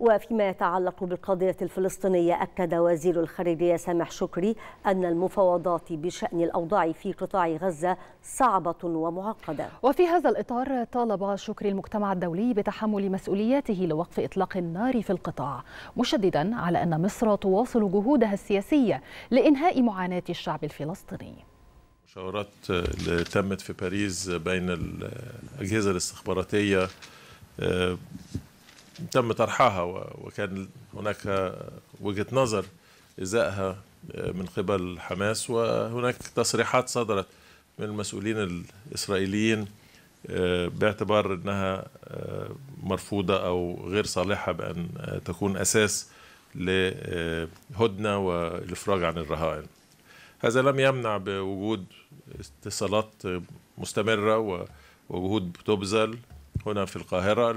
وفيما يتعلق بالقضية الفلسطينية أكد وزير الخارجية سامح شكري أن المفاوضات بشأن الأوضاع في قطاع غزة صعبة ومعقدة وفي هذا الإطار طالب شكري المجتمع الدولي بتحمل مسؤولياته لوقف إطلاق النار في القطاع مشددا على أن مصر تواصل جهودها السياسية لإنهاء معاناة الشعب الفلسطيني المشاورات آه، اللي تمت في باريس بين الأجهزة الاستخباراتية آه، تم طرحها وكان هناك وجهه نظر ازائها آه، من قبل حماس وهناك تصريحات صدرت من المسؤولين الاسرائيليين آه، باعتبار انها آه، مرفوضه او غير صالحه بان تكون اساس لهدنه والافراج عن الرهائن. هذا لم يمنع بوجود اتصالات مستمره وجهود بتبذل هنا في القاهره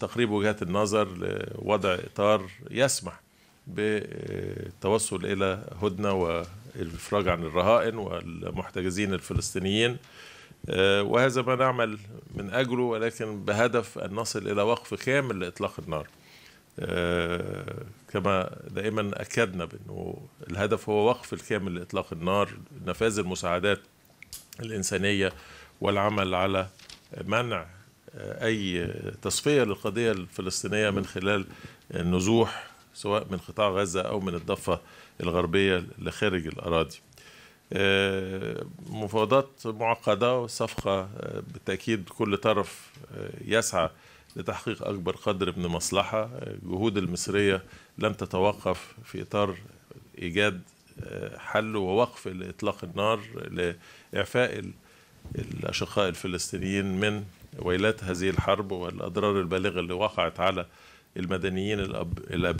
تقريب وجهات النظر لوضع اطار يسمح بالتوصل الى هدنه والافراج عن الرهائن والمحتجزين الفلسطينيين آه، وهذا ما نعمل من اجله ولكن بهدف ان نصل الى وقف كامل لاطلاق النار آه، كما دائما اكدنا بانه الهدف هو وقف الكامل لاطلاق النار نفاذ المساعدات الانسانيه والعمل على منع اي تصفيه للقضيه الفلسطينيه من خلال النزوح سواء من قطاع غزه او من الضفه الغربيه لخارج الاراضي. آه، مفاوضات معقده وصفقه آه، بالتاكيد كل طرف آه، يسعى لتحقيق اكبر قدر من المصلحه، الجهود المصريه لم تتوقف في اطار ايجاد حل ووقف لاطلاق النار لاعفاء الأشقاء الفلسطينيين من ويلات هذه الحرب والأضرار البالغة اللي وقعت على المدنيين الأبرياء